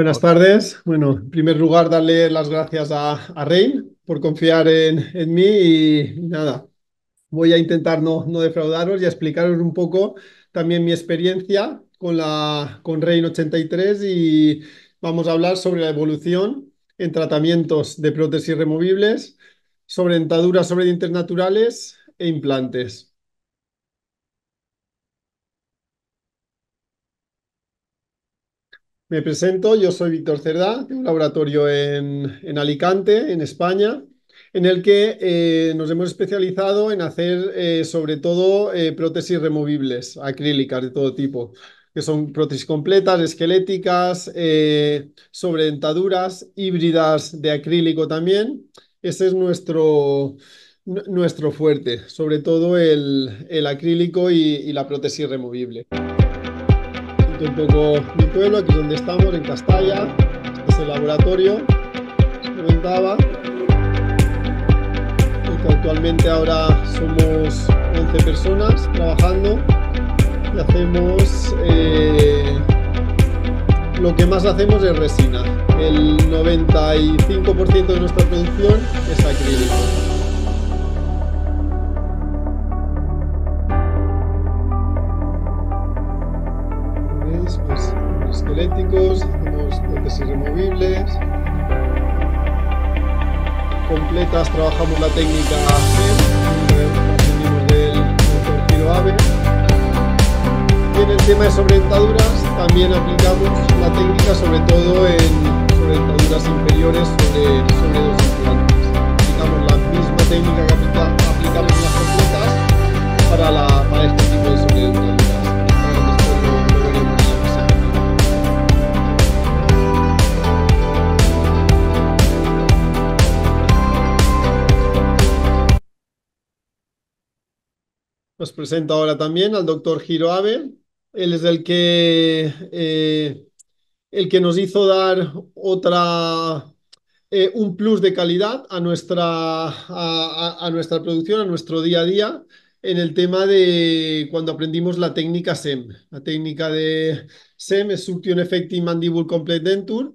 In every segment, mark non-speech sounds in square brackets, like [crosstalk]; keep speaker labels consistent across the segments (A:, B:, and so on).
A: Buenas tardes. Bueno, en primer lugar, darle las gracias a, Rein por confiar en, mí y, nada, voy a intentar no, no defraudaros y a explicaros un poco también mi experiencia con, la, con Rein 83 y vamos a hablar sobre la evolución en tratamientos de prótesis removibles, sobre dentaduras, sobre dientes naturales e implantes. Me presento, yo soy Víctor Cerdá, de un laboratorio en, Alicante, en España, en el que eh, nos hemos especializado en hacer eh, sobre todo eh, prótesis removibles, acrílicas de todo tipo, que son prótesis completas, esqueléticas, sobre dentaduras, híbridas de acrílico también. Ese es nuestro, nuestro fuerte, sobre todo el, acrílico y, y la prótesis removible un poco mi pueblo, aquí donde estamos, en Castalla. Este es el laboratorio que comentaba. actualmente ahora somos 11 personas trabajando y hacemos eh, lo que más hacemos es resina. El 95% de nuestra producción es acrílico. magnéticos, hacemos irremovibles, completas, trabajamos la técnica del tiro AVE. en el tema de sobreventaduras también aplicamos la técnica sobre todo en sobreventaduras inferiores sobre, sobre dos Aplicamos la misma técnica que aplicamos en las completas para, este tipo de sobrehentaduras. Nos presento ahora también al doctor Abel. Él es el que, eh, el que nos hizo dar otra, eh, un plus de calidad a nuestra, a, nuestra producción, a nuestro día a día, en el tema de cuando aprendimos la técnica SEM. La técnica de SEM es Suction Effective Mandibul Complete Denture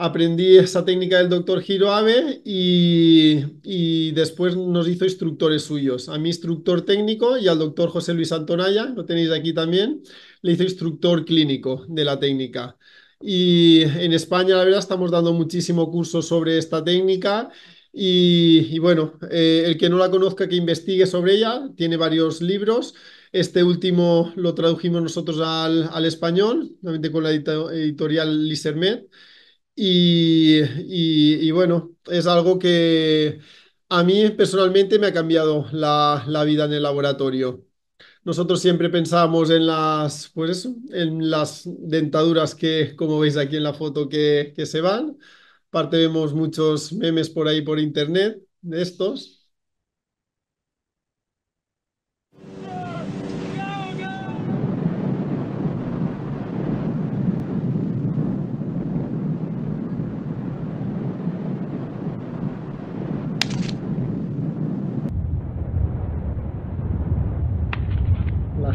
A: aprendí esa técnica del doctor Giroave y, y, después nos hizo instructores suyos. A mi instructor técnico y al doctor José Luis Antonaya, lo tenéis aquí también, le hizo instructor clínico de la técnica. Y en España, la verdad, estamos dando muchísimo curso sobre esta técnica. Y, bueno, eh, el que no la conozca, que investigue sobre ella, tiene varios libros. Este último lo tradujimos nosotros al, español, con la editorial Lisermet y, bueno, es algo que a mí personalmente me ha cambiado la, vida en el laboratorio. Nosotros siempre pensamos en las, pues en las dentaduras que, como veis aquí en la foto, que, que se van. Aparte vemos muchos memes por ahí por internet de estos.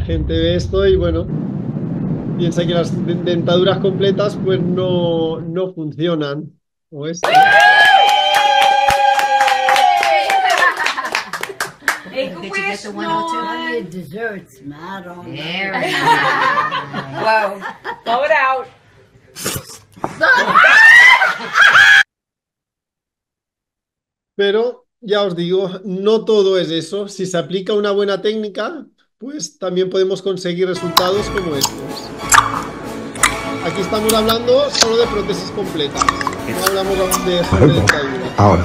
A: gente ve esto y bueno, piensa que las dentaduras completas pues no, no funcionan. O Pero ya os digo, no todo es eso. Si se aplica una buena técnica, pues también podemos conseguir resultados como estos. Aquí estamos hablando solo de prótesis completas. No hablamos de Ahora.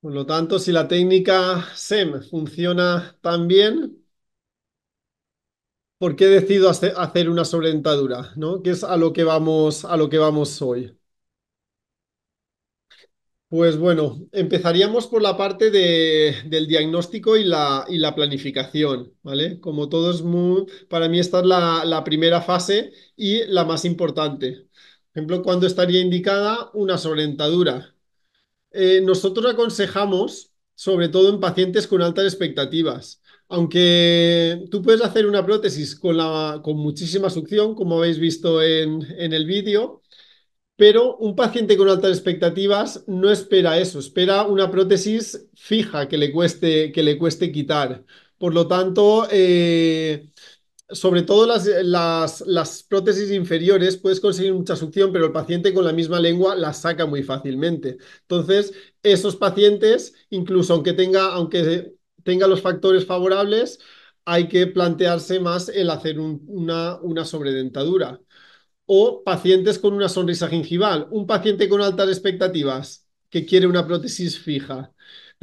A: Por lo tanto, si la técnica SEM funciona tan bien, ¿por qué decido hacer una solventadura? ¿No? Que es a lo que vamos, a lo que vamos hoy. Pues bueno, empezaríamos por la parte del diagnóstico y la, y la, planificación, ¿vale? Como todo es muy, para mí esta es la, la primera fase y la más importante. Por ejemplo, ¿cuándo estaría indicada una solentadura. Eh, nosotros aconsejamos, sobre todo en pacientes con altas expectativas. Aunque tú puedes hacer una prótesis con, muchísima succión, como habéis visto en, el vídeo, pero un paciente con altas expectativas no espera eso, espera una prótesis fija que le cueste, quitar. Por lo tanto, eh, sobre todo las, prótesis inferiores, puedes conseguir mucha succión, pero el paciente con la misma lengua la saca muy fácilmente. Entonces, esos pacientes, incluso aunque tenga, aunque tenga los factores favorables, hay que plantearse más el hacer una, una sobredentadura. O pacientes con una sonrisa gingival, un paciente con altas expectativas que quiere una prótesis fija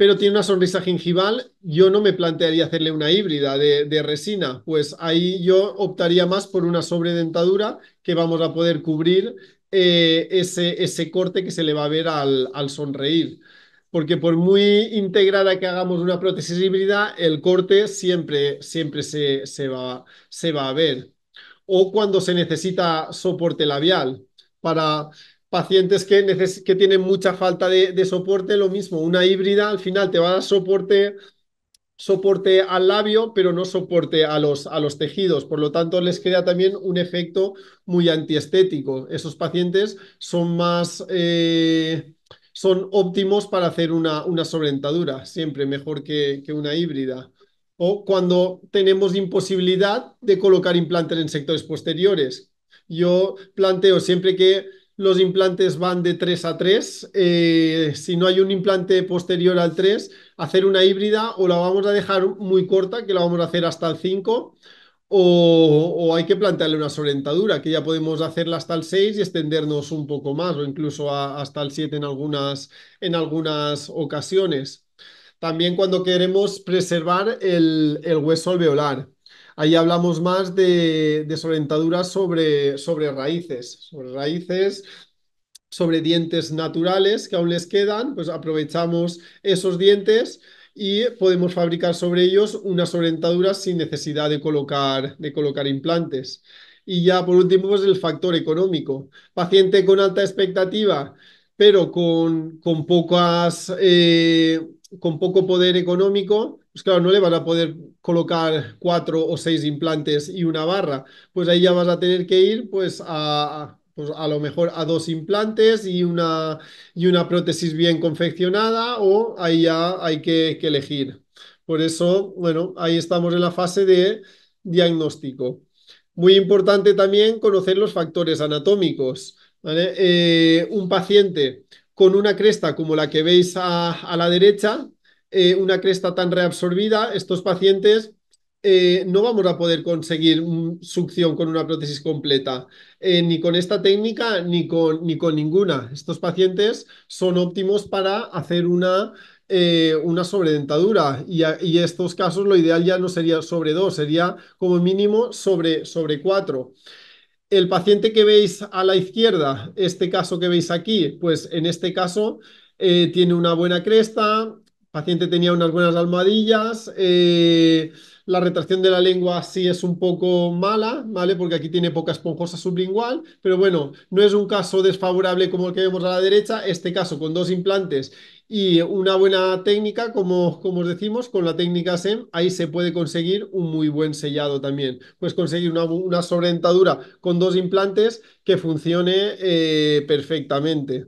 A: pero tiene una sonrisa gingival, yo no me plantearía hacerle una híbrida de, resina, pues ahí yo optaría más por una sobredentadura que vamos a poder cubrir eh, ese, corte que se le va a ver al, sonreír porque por muy integrada que hagamos una prótesis híbrida, el corte siempre, siempre se, va, se va a ver. O cuando se necesita soporte labial para pacientes que, tienen mucha falta de, soporte, lo mismo, una híbrida al final te va a dar soporte, soporte al labio, pero no soporte a los, a los tejidos. Por lo tanto, les crea también un efecto muy antiestético. Esos pacientes son más... Eh, son óptimos para hacer una, una sobreentadura, siempre mejor que, que una híbrida o cuando tenemos imposibilidad de colocar implantes en sectores posteriores. Yo planteo siempre que los implantes van de 3 a 3. Eh, si no hay un implante posterior al 3, hacer una híbrida o la vamos a dejar muy corta, que la vamos a hacer hasta el 5, o, hay que plantearle una solentadura, que ya podemos hacerla hasta el 6 y extendernos un poco más, o incluso hasta el 7 en algunas, en algunas ocasiones. También cuando queremos preservar el hueso alveolar. Ahí hablamos más de, de sobre, sobre raíces, sobre raíces, sobre dientes naturales que aún les quedan, pues aprovechamos esos dientes y podemos fabricar sobre ellos unas orientaduras sin necesidad de colocar, de colocar implantes. Y ya por último, pues el factor económico. Paciente con alta expectativa, pero con, con pocas, eh, con poco poder económico, pues claro, no le van a poder colocar cuatro o seis implantes y una barra, pues ahí ya vas a tener que ir pues a, pues a lo mejor a dos implantes y una, y una prótesis bien confeccionada o ahí ya hay que, elegir. Por eso, bueno, ahí estamos en la fase de diagnóstico. Muy importante también conocer los factores anatómicos. Eh, un paciente con una cresta como la que veis a la derecha, eh, una cresta tan reabsorbida, estos pacientes eh, no vamos a poder conseguir succión con una prótesis completa, eh, ni con esta técnica ni con, ni con ninguna. Estos pacientes son óptimos para hacer una, una sobredentadura y, en estos casos lo ideal ya no sería sobre dos, sería como mínimo sobre, sobre cuatro. El paciente que veis a la izquierda, este caso que veis aquí, pues en este caso tiene una buena cresta, paciente tenía unas buenas almohadillas, eh, la retracción de la lengua sí es un poco mala, ¿vale? Porque aquí tiene poca esponjosa sublingual, pero bueno, no es un caso desfavorable como el que vemos a la derecha, este caso con dos implantes y una buena técnica, como, como os decimos, con la técnica SEM, ahí se puede conseguir un muy buen sellado también. Pues conseguir una, una con dos implantes que funcione eh, perfectamente.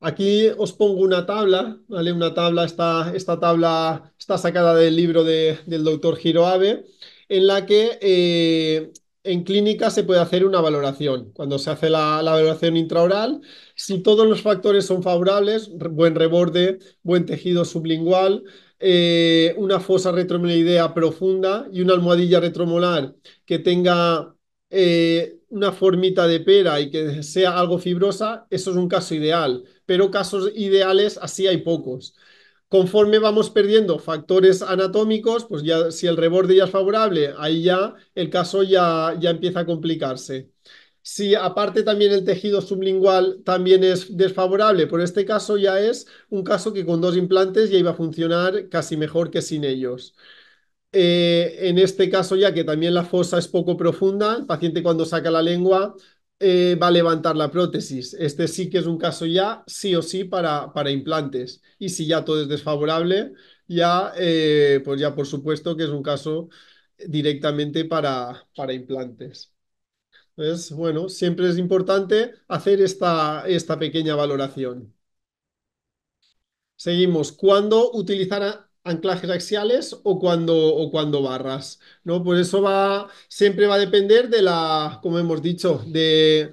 A: Aquí os pongo una tabla, ¿vale? Una tabla, esta, tabla está sacada del libro de, del doctor Hiroabe, en la que eh, en clínica se puede hacer una valoración. Cuando se hace la, la, valoración intraoral, si todos los factores son favorables, buen reborde, buen tejido sublingual, eh, una fosa retromoleidea profunda y una almohadilla retromolar que tenga eh, una formita de pera y que sea algo fibrosa, eso es un caso ideal pero casos ideales así hay pocos. Conforme vamos perdiendo factores anatómicos, pues ya si el reborde ya es favorable, ahí ya el caso ya, ya empieza a complicarse. Si aparte también el tejido sublingual también es desfavorable, por este caso ya es un caso que con dos implantes ya iba a funcionar casi mejor que sin ellos. Eh, en este caso ya que también la fosa es poco profunda, el paciente cuando saca la lengua eh, va a levantar la prótesis. Este sí que es un caso ya, sí o sí, para, para implantes. Y si ya todo es desfavorable, ya, eh, pues ya por supuesto que es un caso directamente para, para implantes. Entonces, bueno, siempre es importante hacer esta, esta pequeña valoración. Seguimos. ¿Cuándo utilizará? anclajes axiales o cuando, o cuando barras, ¿no? Pues eso va, siempre va a depender de la, como hemos dicho, de,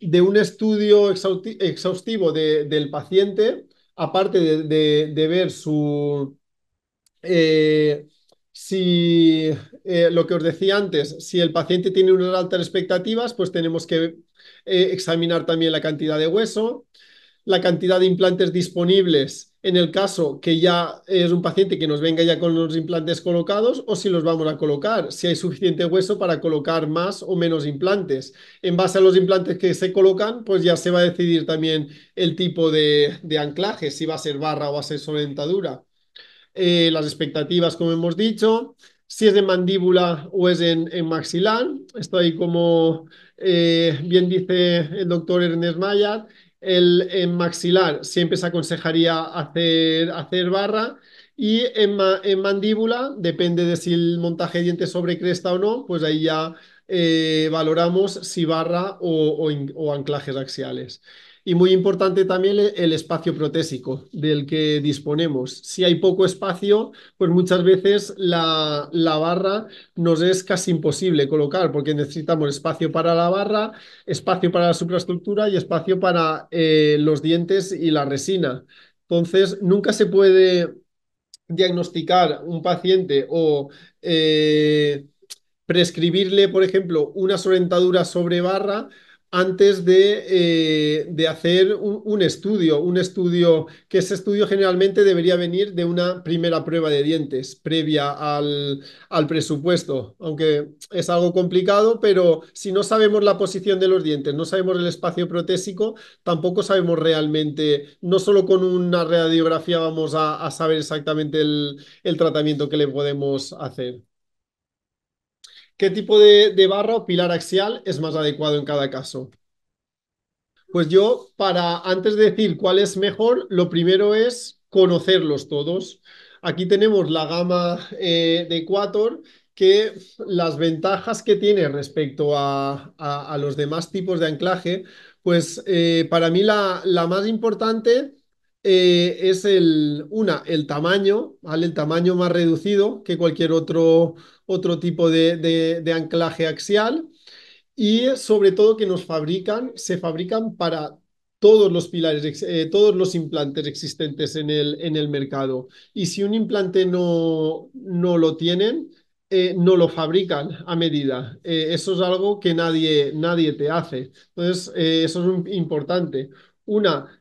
A: de un estudio exhaustivo del paciente, aparte de, ver su... Eh, si eh, lo que os decía antes, si el paciente tiene unas altas expectativas, pues tenemos que eh, examinar también la cantidad de hueso, la cantidad de implantes disponibles en el caso que ya es un paciente que nos venga ya con los implantes colocados o si los vamos a colocar, si hay suficiente hueso para colocar más o menos implantes. En base a los implantes que se colocan, pues ya se va a decidir también el tipo de, anclaje, si va a ser barra o va a ser solentadura. Eh, las expectativas, como hemos dicho, si es de mandíbula o es en, maxilar. Esto ahí como eh, bien dice el doctor Ernest Mayat, el, en maxilar siempre se aconsejaría hacer, hacer barra. Y en, mandíbula, depende de si el montaje de dientes sobre cresta o no, pues ahí ya eh, valoramos si barra o, o anclajes axiales. Y muy importante también e-, el espacio protésico del que disponemos. Si hay poco espacio, pues muchas veces la, barra nos es casi imposible colocar porque necesitamos espacio para la barra, espacio para la supraestructura y espacio para eh, los dientes y la resina. Entonces, nunca se puede diagnosticar un paciente o... Eh, prescribirle, por ejemplo, una solentadura sobre barra antes de, eh, hacer un, estudio. Un estudio que ese estudio generalmente debería venir de una primera prueba de dientes previa al, presupuesto, aunque es algo complicado, pero si no sabemos la posición de los dientes, no sabemos el espacio protésico, tampoco sabemos realmente, no solo con una radiografía vamos a, saber exactamente el tratamiento que le podemos hacer. ¿Qué tipo de, barra o pilar axial es más adecuado en cada caso? Pues yo, para antes de decir cuál es mejor, lo primero es conocerlos todos. Aquí tenemos la gama eh, de Quator, que las ventajas que tiene respecto a, los demás tipos de anclaje, pues eh, para mí la más importante eh, es el, una, el tamaño, El tamaño más reducido que cualquier otro, otro tipo de, anclaje axial y sobre todo que nos fabrican, se fabrican para todos los pilares, eh, todos los implantes existentes en el, en el mercado. Y si un implante no, no lo tienen, eh, no lo fabrican a medida. eso es algo que nadie, nadie te hace. Entonces, eso es importante. Una,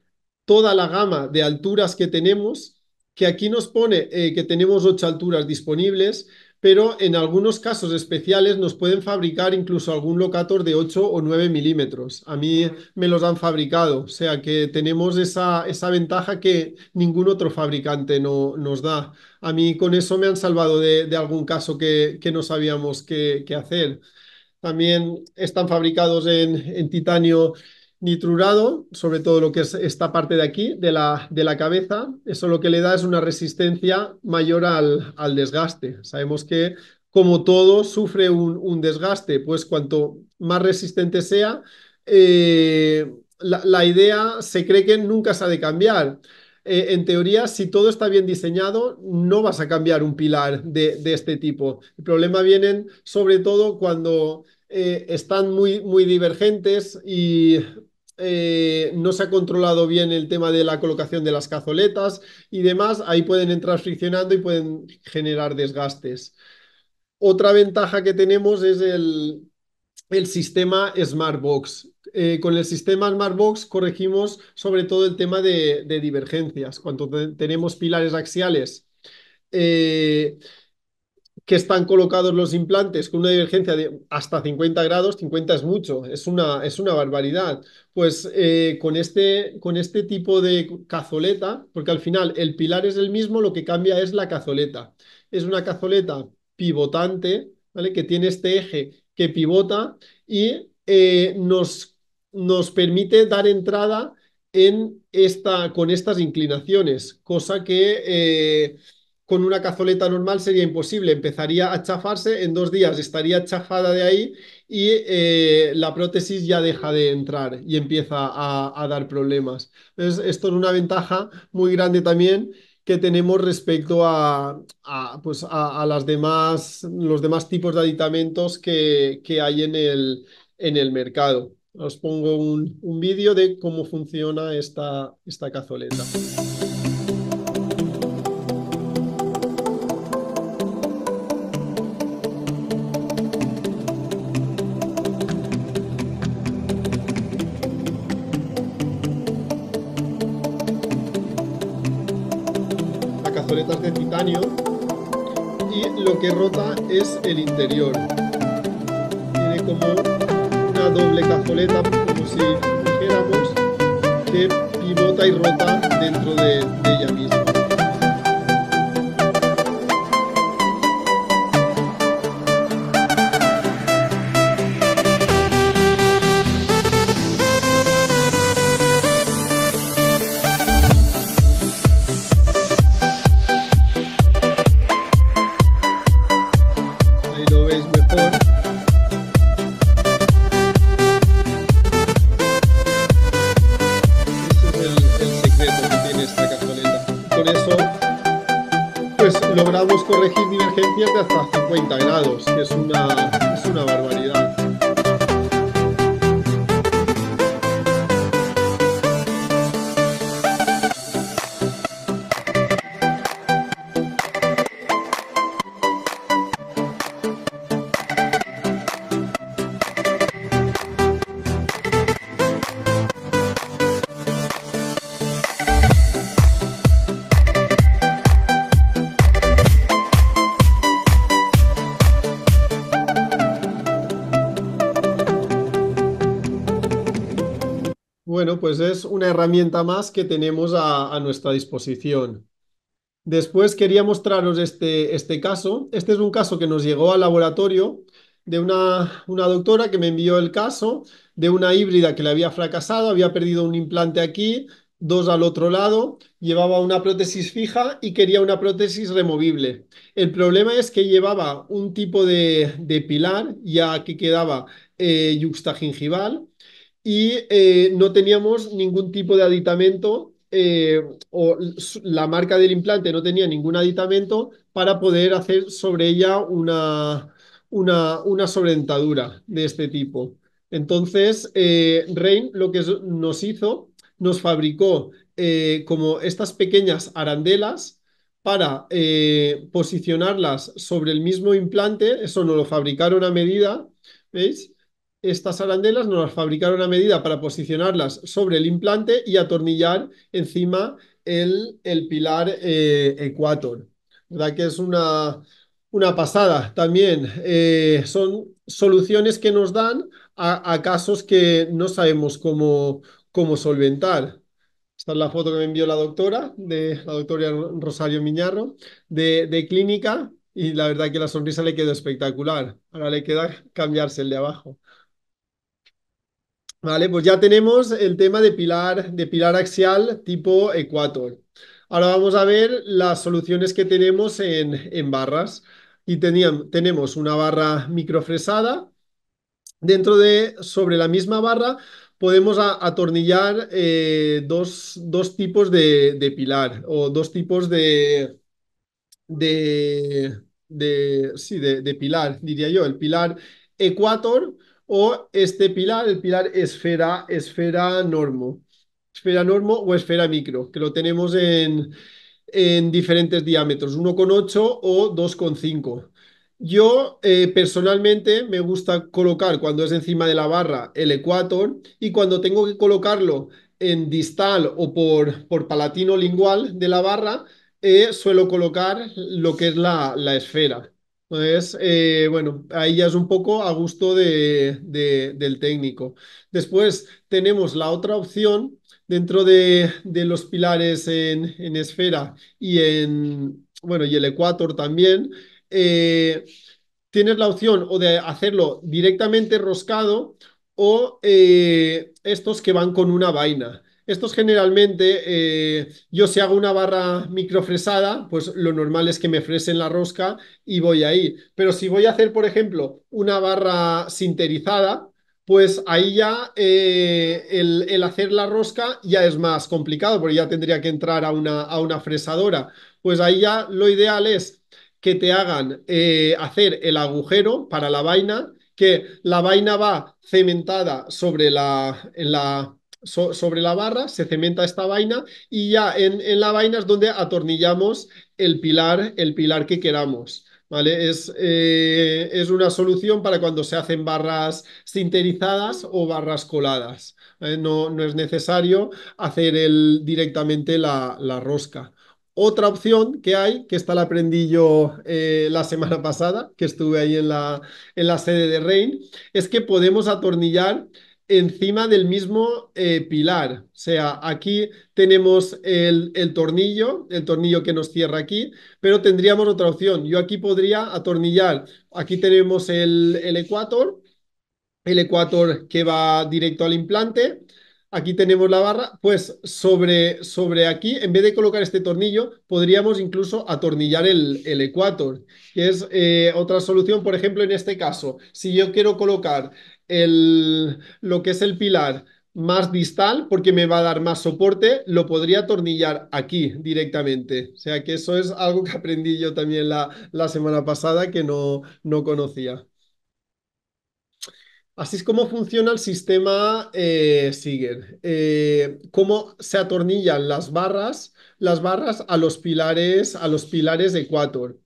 A: toda la gama de alturas que tenemos, que aquí nos pone eh, que tenemos ocho alturas disponibles, pero en algunos casos especiales nos pueden fabricar incluso algún locator de 8 o 9 milímetros. A mí me los han fabricado, o sea que tenemos esa, esa ventaja que ningún otro fabricante no, nos da. A mí con eso me han salvado de, algún caso que, que no sabíamos qué hacer. También están fabricados en, en titanio nitrurado, sobre todo lo que es esta parte de aquí, de la, de la cabeza. Eso lo que le da es una resistencia mayor al, desgaste. Sabemos que como todo sufre un, desgaste, pues cuanto más resistente sea, eh, la, idea se cree que nunca se ha de cambiar. Eh, en teoría, si todo está bien diseñado, no vas a cambiar un pilar de, de este tipo. El problema viene sobre todo cuando eh, están muy, muy divergentes y eh, no se ha controlado bien el tema de la colocación de las cazoletas y demás, ahí pueden entrar friccionando y pueden generar desgastes. Otra ventaja que tenemos es el, sistema Smartbox. Eh, con el sistema Smartbox corregimos sobre todo el tema de, divergencias. Cuando tenemos pilares axiales, que están colocados los implantes con una divergencia de hasta 50 grados, 50 es mucho, es una, es una barbaridad. Pues eh, con, este, con este tipo de cazoleta, porque al final el pilar es el mismo, lo que cambia es la cazoleta. Es una cazoleta pivotante, ¿vale? Que tiene este eje que pivota y eh, nos, nos permite dar entrada en esta, con estas inclinaciones, cosa que... Eh, con una cazoleta normal sería imposible, empezaría a chafarse, en dos días estaría chafada de ahí y eh, la prótesis ya deja de entrar y empieza a, dar problemas. Entonces, esto es una ventaja muy grande también que tenemos respecto a, pues a las demás, los demás tipos de aditamentos que, que hay en el, en el mercado. Os pongo un, un vídeo de cómo funciona esta, esta cazoleta. que rota es el interior. Tiene como una doble cazoleta, como si dijéramos, que pivota y rota dentro de ella misma. 50 grados. es una herramienta más que tenemos a, nuestra disposición. Después quería mostraros este, este caso. Este es un caso que nos llegó al laboratorio de una, una, doctora que me envió el caso de una híbrida que le había fracasado, había perdido un implante aquí, dos al otro lado, llevaba una prótesis fija y quería una prótesis removible. El problema es que llevaba un tipo de, de pilar ya que quedaba eh, yuxta gingival y eh, no teníamos ningún tipo de aditamento eh, o la marca del implante no tenía ningún aditamento para poder hacer sobre ella una, una, una sobredentadura de este tipo. Entonces, eh, Rain lo que nos hizo, nos fabricó eh, como estas pequeñas arandelas para posicionarlas sobre el mismo implante, eso nos lo fabricaron a medida, ¿veis? estas arandelas nos las fabricaron a medida para posicionarlas sobre el implante y atornillar encima el, el pilar eh, Equator. ¿Verdad que es una, una pasada también? Eh, son soluciones que nos dan a, casos que no sabemos cómo, cómo solventar. Esta es la foto que me envió la doctora, de la doctora Rosario Miñarro, de, clínica, y la verdad que la sonrisa le quedó espectacular. Ahora le queda cambiarse el de abajo. Vale, pues ya tenemos el tema de pilar, de pilar axial tipo ecuator. Ahora vamos a ver las soluciones que tenemos en, barras. Y tenemos una barra microfresada. Dentro de, sobre la misma barra, podemos atornillar eh, dos, tipos de, pilar o dos tipos de, de, de sí, de, de pilar, diría yo. El pilar ecuator o este pilar, el pilar esfera, esfera normo, esfera normo o esfera micro, que lo tenemos en, diferentes diámetros, 1,8 o 2,5. Yo eh, personalmente me gusta colocar cuando es encima de la barra el ecuator y cuando tengo que colocarlo en distal o por, por palatino lingual de la barra, eh, suelo colocar lo que es la esfera. Entonces, eh, bueno, ahí ya es un poco a gusto del técnico. Después tenemos la otra opción dentro de, los pilares en, esfera y en, bueno, y el ecuador también. Eh, tienes la opción o de hacerlo directamente roscado o eh, estos que van con una vaina es generalmente, eh, yo si hago una barra microfresada, pues lo normal es que me fresen la rosca y voy ahí. Pero si voy a hacer, por ejemplo, una barra sinterizada, pues ahí ya eh, el, hacer la rosca ya es más complicado, porque ya tendría que entrar a una, a una fresadora. Pues ahí ya lo ideal es que te hagan eh, hacer el agujero para la vaina, que la vaina va cementada sobre la, en la sobre la barra, se cementa esta vaina y ya en, la vaina es donde atornillamos el pilar, el pilar que queramos. ¿Vale? Es, eh, es una solución para cuando se hacen barras sinterizadas o barras coladas. No, es necesario hacer el, directamente la, rosca. Otra opción que hay, que está la aprendí yo eh, la semana [laughs] pasada, que estuve ahí en la, en la sede de Rain, es que podemos atornillar encima del mismo eh, pilar. O sea, aquí tenemos el, tornillo, el tornillo que nos cierra aquí, pero tendríamos otra opción. Yo aquí podría atornillar. Aquí tenemos el, el ecuador, el ecuador que va directo al implante. Aquí tenemos la barra, pues sobre, sobre aquí, en vez de colocar este tornillo, podríamos incluso atornillar el, el ecuador, que es eh, otra solución, por ejemplo, en este caso, si yo quiero colocar el, lo que es el pilar más distal porque me va a dar más soporte, lo podría atornillar aquí directamente. O sea que eso es algo que aprendí yo también la, semana pasada que no, no conocía. Así es como funciona el sistema eh, Siger. Eh, cómo se atornillan las barras, las barras a los pilares, a los pilares de Ecuator.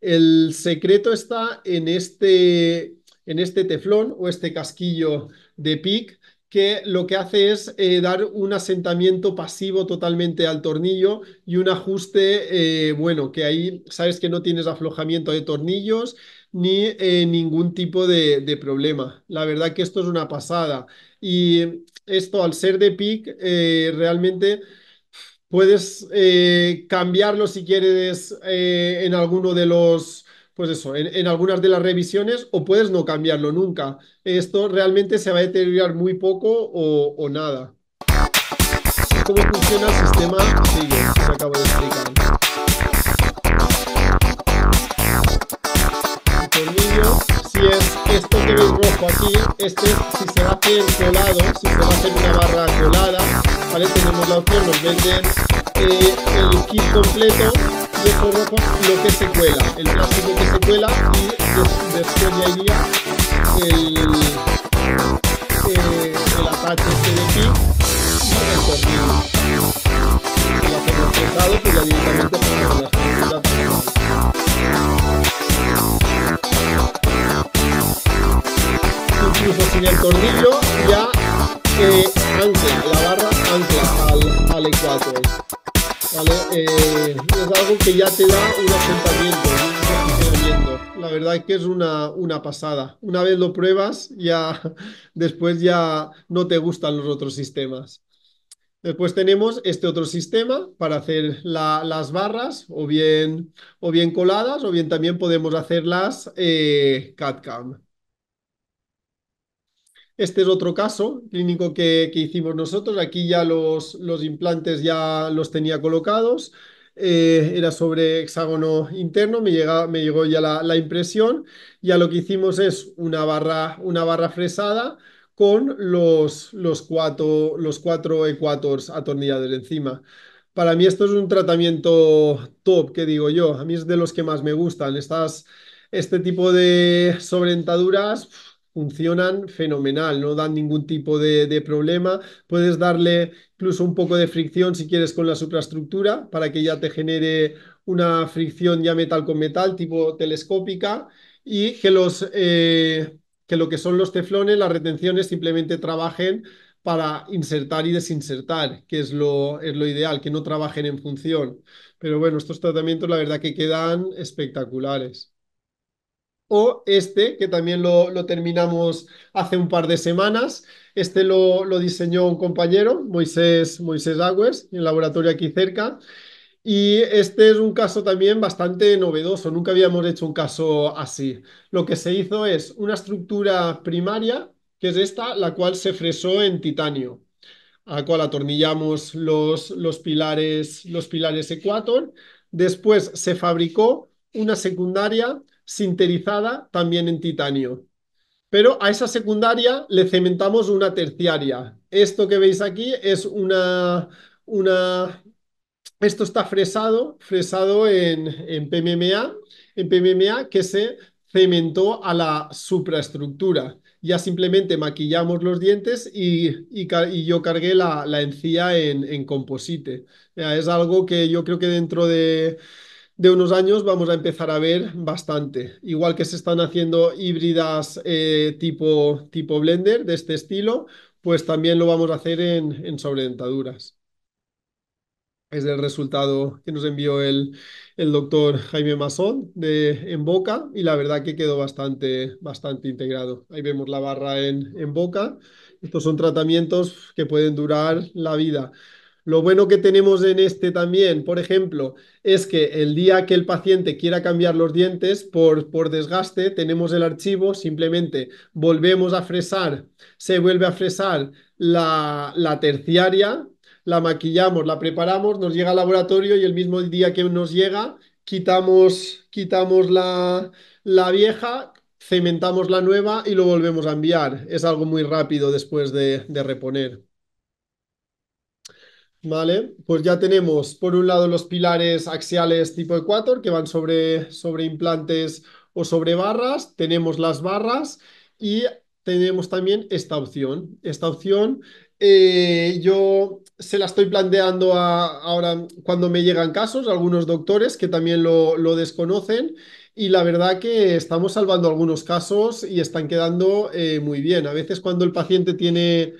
A: El secreto está en este, en este teflón o este casquillo de PIC que lo que hace es eh, dar un asentamiento pasivo totalmente al tornillo y un ajuste, eh, bueno, que ahí sabes que no tienes aflojamiento de tornillos ni eh, ningún tipo de, de, problema. La verdad que esto es una pasada. Y esto al ser de PIC, realmente puedes cambiarlo si quieres en alguno de los pues eso, en, en, algunas de las revisiones o puedes no cambiarlo nunca. Esto realmente se va a deteriorar muy poco o, o nada. ¿Cómo funciona el sistema sí, lo acabo de explicar? El si es esto que veis rojo aquí, este si se va a hacer colado, si se va a hacer una barra colada, ¿vale? Tenemos la opción, nos venden eh, el kit completo se rojo lo que se cuela, el plástico que se cuela y después de iría el, eh, el, el ataque este de aquí y el tornillo. La hemos cortado, pues ya directamente para la Incluso sin el tornillo ya eh, ancla, la barra ancla al, al ecuador. Eh, es algo que ya te da un asentamiento, La verdad es que es una, pasada. Una vez lo pruebas, ya [laughs] después ya no te gustan los otros sistemas. Después tenemos este otro sistema para hacer las barras o bien, o bien coladas o bien también podemos hacerlas eh, CAD-CAM. Este es otro caso clínico que, hicimos nosotros. Aquí ya los, los, implantes ya los tenía colocados. Eh, era sobre hexágono interno, me, llega, me llegó ya la, impresión. Ya lo que hicimos es una barra, una barra fresada con los, los, cuatro, los cuatro ecuators atornillados encima. Para mí esto es un tratamiento top, que digo yo. A mí es de los que más me gustan. Estas, este tipo de sobrentaduras funcionan fenomenal, no dan ningún tipo de, problema. Puedes darle incluso un poco de fricción si quieres con la supraestructura para que ya te genere una fricción ya metal con metal tipo telescópica y que, los, eh, que lo que son los teflones, las retenciones simplemente trabajen para insertar y desinsertar, que es lo, es lo ideal, que no trabajen en función. Pero bueno, estos tratamientos la verdad que quedan espectaculares o este, que también lo, terminamos hace un par de semanas. Este lo, diseñó un compañero, Moisés, Moisés Agües, en el laboratorio aquí cerca. Y este es un caso también bastante novedoso, nunca habíamos hecho un caso así. Lo que se hizo es una estructura primaria, que es esta, la cual se fresó en titanio, a la cual atornillamos los, los pilares, los pilares Equator. Después se fabricó una secundaria sinterizada también en titanio. Pero a esa secundaria le cementamos una terciaria. Esto que veis aquí es una... una... Esto está fresado, fresado en, PMMA, en PMMA que se cementó a la supraestructura. Ya simplemente maquillamos los dientes y, yo cargué la, la encía en, en composite. Es algo que yo creo que dentro de de unos años vamos a empezar a ver bastante. Igual que se están haciendo híbridas eh, tipo, tipo Blender de este estilo, pues también lo vamos a hacer en, en sobredentaduras. Es el resultado que nos envió el, doctor Jaime Masón de, en Boca y la verdad que quedó bastante, bastante integrado. Ahí vemos la barra en, en Boca. Estos son tratamientos que pueden durar la vida. Lo bueno que tenemos en este también, por ejemplo, es que el día que el paciente quiera cambiar los dientes por, desgaste, tenemos el archivo, simplemente volvemos a fresar, se vuelve a fresar la, terciaria, la maquillamos, la preparamos, nos llega al laboratorio y el mismo día que nos llega, quitamos, quitamos la, vieja, cementamos la nueva y lo volvemos a enviar. Es algo muy rápido después de reponer. Pues ya tenemos por un lado los pilares axiales tipo ecuator que van sobre, sobre implantes o sobre barras, tenemos las barras y tenemos también esta opción. Esta opción eh, yo se la estoy planteando ahora cuando me llegan casos, algunos doctores que también lo, desconocen y la verdad que estamos salvando algunos casos y están quedando eh, muy bien. A veces cuando el paciente tiene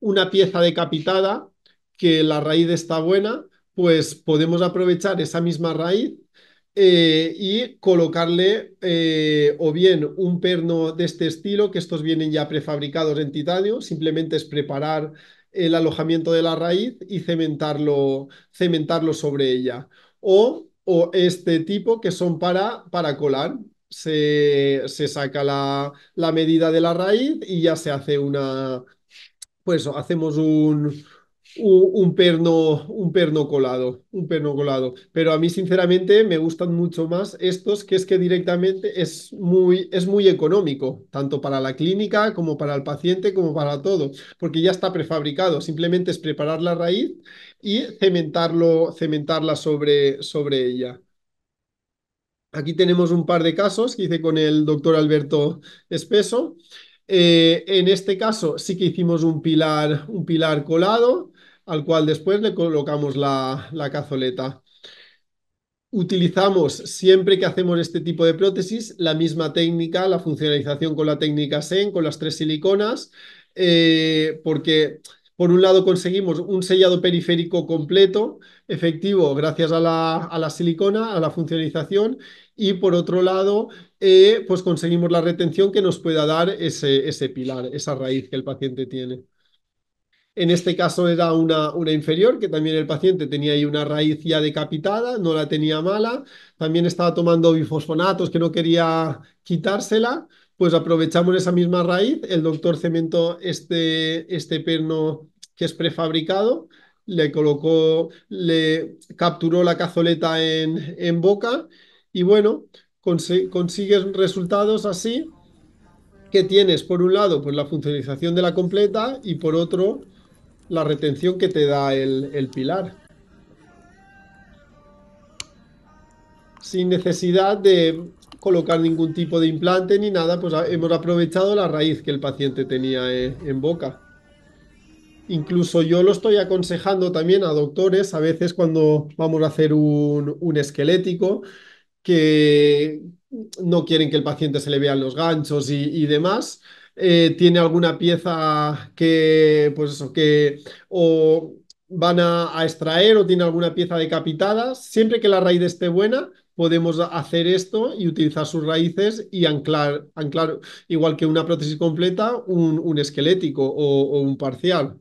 A: una pieza decapitada, que la raíz está buena, pues podemos aprovechar esa misma raíz eh, y colocarle eh, o bien un perno de este estilo, que estos vienen ya prefabricados en titanio, simplemente es preparar el alojamiento de la raíz y cementarlo, sobre ella. O, o este tipo que son para, para colar. Se, saca la medida de la raíz y ya se hace una, pues hacemos un, un perno, un perno colado, un perno colado. Pero a mí, sinceramente, me gustan mucho más estos, que es que directamente es muy, es muy económico, tanto para la clínica como para el paciente, como para todo, porque ya está prefabricado. Simplemente es preparar la raíz y cementarla sobre, sobre ella. Aquí tenemos un par de casos que hice con el doctor Alberto Espeso. Eh, en este caso sí que hicimos un pilar, un pilar colado al cual después le colocamos la, cazoleta. Utilizamos siempre que hacemos este tipo de prótesis la misma técnica, la funcionalización con la técnica SEN, con las tres siliconas, eh, porque por un lado conseguimos un sellado periférico completo, efectivo, gracias a la, a la silicona, a la funcionalización, y por otro lado, eh, pues conseguimos la retención que nos pueda dar ese, ese pilar, esa raíz que el paciente tiene. En este caso era una, inferior, que también el paciente tenía ahí una raíz ya decapitada, no la tenía mala, también estaba tomando bifosfonatos que no quería quitársela, pues aprovechamos esa misma raíz, el doctor cementó este, este perno que es prefabricado, le colocó, le capturó la cazoleta en, en boca y bueno, consigues resultados así que tienes por un lado pues la funcionalización de la completa y por otro la retención que te da el, pilar. Sin necesidad de colocar ningún tipo de implante ni nada, pues hemos aprovechado la raíz que el paciente tenía e, en boca. Incluso yo lo estoy aconsejando también a doctores, a veces cuando vamos a hacer un, esquelético, que no quieren que el paciente se le vean los ganchos y, y demás, eh, tiene alguna pieza que, pues eso, que o van a, extraer o tiene alguna pieza decapitada, siempre que la raíz esté buena, podemos hacer esto y utilizar sus raíces y anclar, anclar igual que una prótesis completa, un, esquelético o, o, un parcial.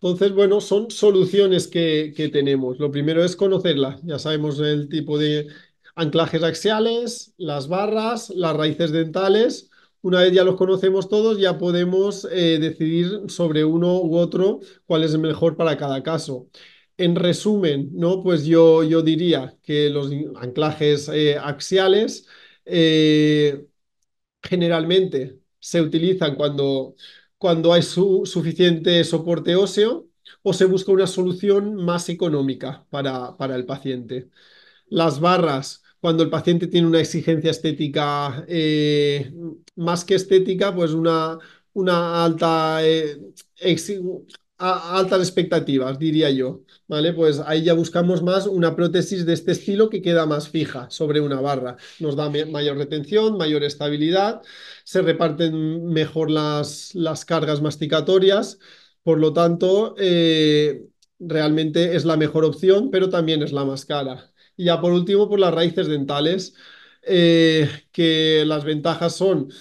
A: Entonces, bueno, son soluciones que, que, tenemos. Lo primero es conocerla. Ya sabemos el tipo de anclajes axiales, las barras, las raíces dentales. Una vez ya los conocemos todos, ya podemos eh, decidir sobre uno u otro cuál es el mejor para cada caso. En resumen, ¿no? pues yo, yo diría que los anclajes eh, axiales eh, generalmente se utilizan cuando, cuando hay suficiente soporte óseo o se busca una solución más económica para, para el paciente. Las barras cuando el paciente tiene una exigencia estética eh, más que estética, pues una, una alta, eh, altas expectativas, diría yo. ¿Vale? Pues ahí ya buscamos más una prótesis de este estilo que queda más fija sobre una barra. Nos da mayor retención, mayor estabilidad, se reparten mejor las, las cargas masticatorias, por lo tanto, eh, realmente es la mejor opción, pero también es la más cara. Y ya por último, por las raíces dentales, eh, que las ventajas son...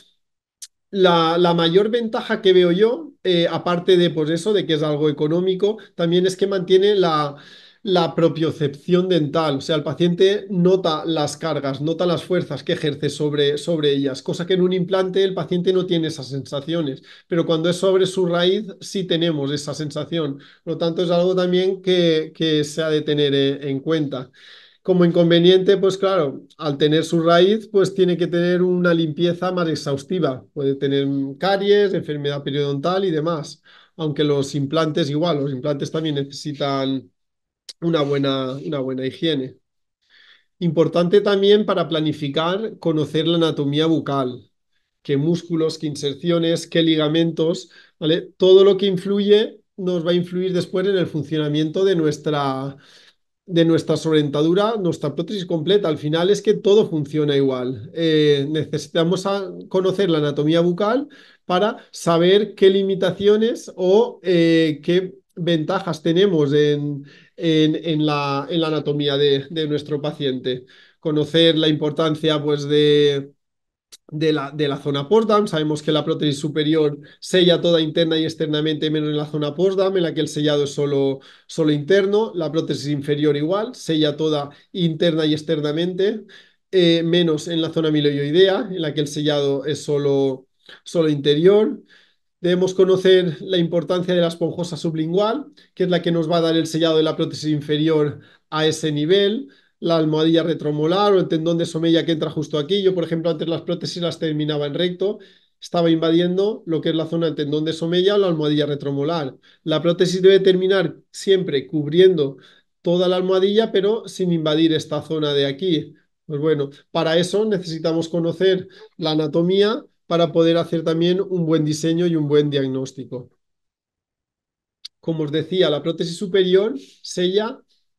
A: La, mayor ventaja que veo yo, eh, aparte de pues eso, de que es algo económico, también es que mantiene la, la propiocepción dental. O sea, el paciente nota las cargas, nota las fuerzas que ejerce sobre, sobre ellas, cosa que en un implante el paciente no tiene esas sensaciones. Pero cuando es sobre su raíz, sí tenemos esa sensación. Por lo tanto, es algo también que, que se ha de tener eh, en cuenta. Como inconveniente, pues claro, al tener su raíz, pues tiene que tener una limpieza más exhaustiva. Puede tener caries, enfermedad periodontal y demás. Aunque los implantes igual, los implantes también necesitan una buena, una buena higiene. Importante también para planificar conocer la anatomía bucal, qué músculos, qué inserciones, qué ligamentos, ¿vale? Todo lo que influye nos va a influir después en el funcionamiento de nuestra, de nuestra sobreentadura, nuestra prótesis completa. Al final es que todo funciona igual. Eh, necesitamos conocer la anatomía bucal para saber qué limitaciones o eh, qué ventajas tenemos en, en, la, en la, anatomía de, de nuestro paciente. Conocer la importancia pues, de, de la, de la zona postdam. Sabemos que la prótesis superior sella toda interna y externamente, menos en la zona postdam, en la que el sellado es solo, solo interno. La prótesis inferior igual, sella toda interna y externamente, eh, menos en la zona milioidea, en la que el sellado es solo, solo interior. Debemos conocer la importancia de la esponjosa sublingual, que es la que nos va a dar el sellado de la prótesis inferior a ese nivel la almohadilla retromolar o el tendón de somella que entra justo aquí. Yo, por ejemplo, antes las prótesis las terminaba en recto, estaba invadiendo lo que es la zona del tendón de somella o la almohadilla retromolar. La prótesis debe terminar siempre cubriendo toda la almohadilla, pero sin invadir esta zona de aquí. Pues bueno, para eso necesitamos conocer la anatomía para poder hacer también un buen diseño y un buen diagnóstico. Como os decía, la prótesis superior sella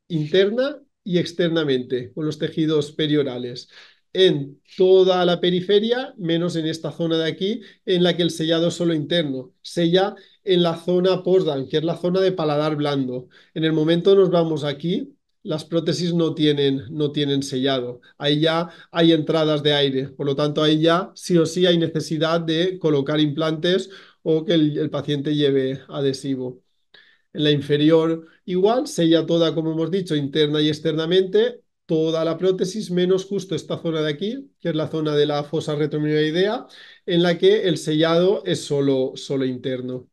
A: interna y externamente con los tejidos periorales en toda la periferia, menos en esta zona de aquí, en la que el sellado es solo interno. Sella en la zona postdan, que es la zona de paladar blando. En el momento nos vamos aquí, las prótesis no tienen, no tienen sellado. Ahí ya hay entradas de aire. Por lo tanto, ahí ya sí o sí hay necesidad de colocar implantes o que el paciente lleve adhesivo la inferior igual, sella toda, como hemos dicho, interna y externamente, toda la prótesis, menos justo esta zona de aquí, que es la zona de la fosa retromioidea, en la que el sellado es solo, solo interno.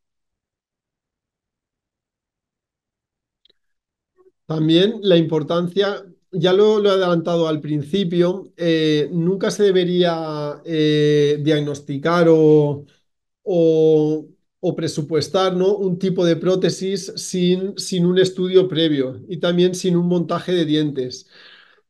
A: También la importancia, ya lo, he adelantado al principio, eh, nunca se debería eh, diagnosticar o o presupuestar ¿no? un tipo de prótesis sin, un estudio previo y también sin un montaje de dientes.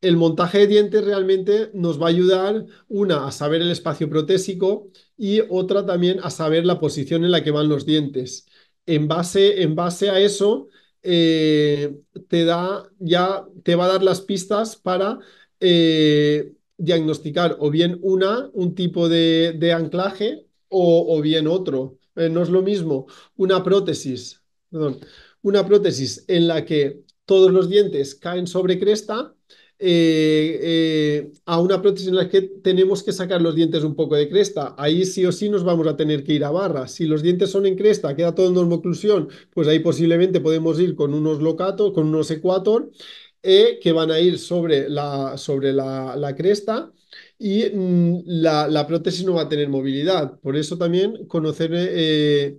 A: El montaje de dientes realmente nos va a ayudar, una, a saber el espacio protésico y otra también a saber la posición en la que van los dientes. En base, en base a eso, eh, te da, ya te va a dar las pistas para eh, diagnosticar o bien una, un tipo de, anclaje o bien otro. Eh, no es lo mismo una prótesis, una prótesis en la que todos los dientes caen sobre cresta eh, eh, a una prótesis en la que tenemos que sacar los dientes un poco de cresta. Ahí sí o sí nos vamos a tener que ir a barra. Si los dientes son en cresta, queda todo en normoclusión, pues ahí posiblemente podemos ir con unos locatos, con unos ecuator, que van a ir sobre la, sobre la, la cresta y mm, la, prótesis no va a tener movilidad. Por eso también conocer eh,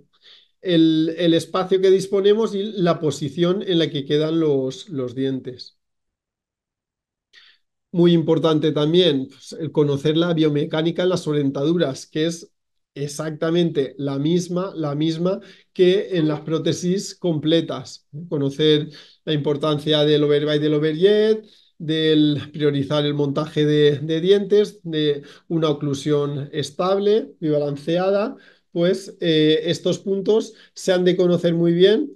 A: el, espacio que disponemos y la posición en la que quedan los, los dientes. Muy importante también pues, conocer la biomecánica en las orientaduras, que es exactamente la misma, la misma que en las prótesis completas. Conocer la importancia del overbite y del overjet, del priorizar el montaje de, dientes, de una oclusión estable y balanceada, pues eh, estos puntos se han de conocer muy bien.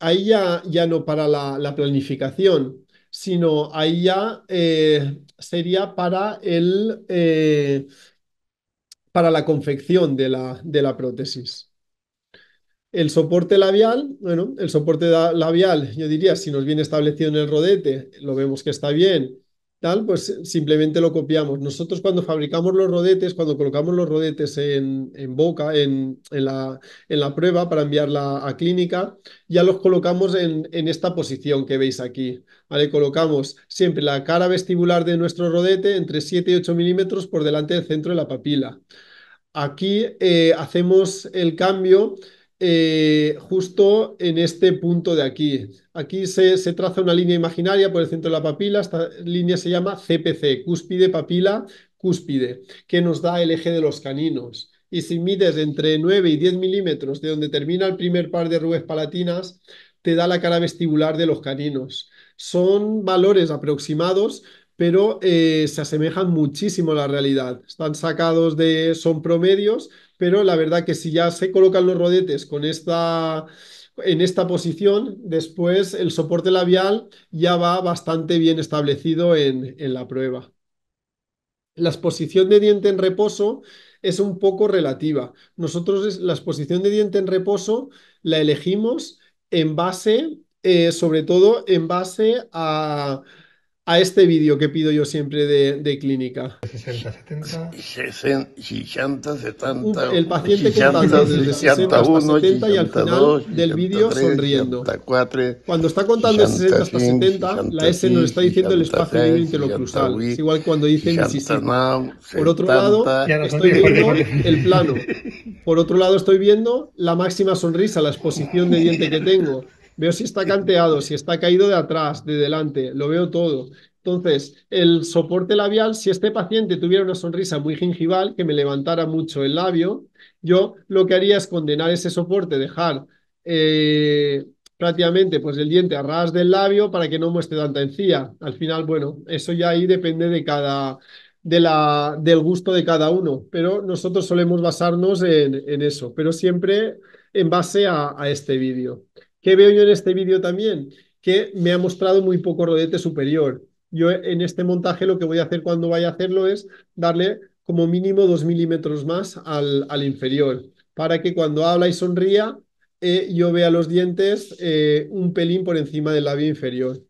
A: Ahí ya, ya no para la, planificación, sino ahí ya eh, sería para, el, eh, para la confección de la prótesis. El soporte labial, bueno, el soporte labial, yo diría, si nos viene establecido en el rodete, lo vemos que está bien, tal, pues simplemente lo copiamos. Nosotros cuando fabricamos los rodetes, cuando colocamos los rodetes en, boca, en, la, en, la, prueba para enviarla a clínica, ya los colocamos en, esta posición que veis aquí. ¿vale? Colocamos siempre la cara vestibular de nuestro rodete entre 7 y 8 milímetros por delante del centro de la papila. Aquí eh, hacemos el cambio eh, justo en este punto de aquí. Aquí se, traza una línea imaginaria por el centro de la papila. Esta línea se llama CPC, cúspide papila cúspide, que nos da el eje de los caninos. Y si mides entre 9 y 10 milímetros de donde termina el primer par de rubes palatinas, te da la cara vestibular de los caninos. Son valores aproximados, pero eh, se asemejan muchísimo a la realidad. Están sacados de, son promedios, pero la verdad que si ya se colocan los rodetes con esta, en esta posición, después el soporte labial ya va bastante bien establecido en, la prueba. La exposición de diente en reposo es un poco relativa. Nosotros la exposición de diente en reposo la elegimos en base, eh, sobre todo en base a a este vídeo que pido yo siempre de, de clínica. 60, 70. 60, 70. El paciente 60, con desde 60 hasta 70 y al final del vídeo sonriendo. 64, cuando está contando 60 hasta 70, la S nos está diciendo el espacio libre interlocrusal. Es igual cuando dice Mississippi. Por otro lado, estoy viendo el plano. Por otro lado, estoy viendo la máxima sonrisa, la exposición de diente que tengo. Veo si está canteado, si está caído de atrás, de delante, lo veo todo. Entonces, el soporte labial, si este paciente tuviera una sonrisa muy gingival, que me levantara mucho el labio, yo lo que haría es condenar ese soporte, dejar eh, prácticamente pues, el diente a ras del labio para que no muestre tanta encía. Al final, bueno, eso ya ahí depende de cada, de la, del gusto de cada uno, pero nosotros solemos basarnos en, eso, pero siempre en base a, a este vídeo. ¿Qué veo yo en este vídeo también? Que me ha mostrado muy poco rodete superior. Yo en este montaje lo que voy a hacer cuando vaya a hacerlo es darle como mínimo 2 milímetros más al, inferior, para que cuando habla y sonría eh, yo vea los dientes eh, un pelín por encima del labio inferior.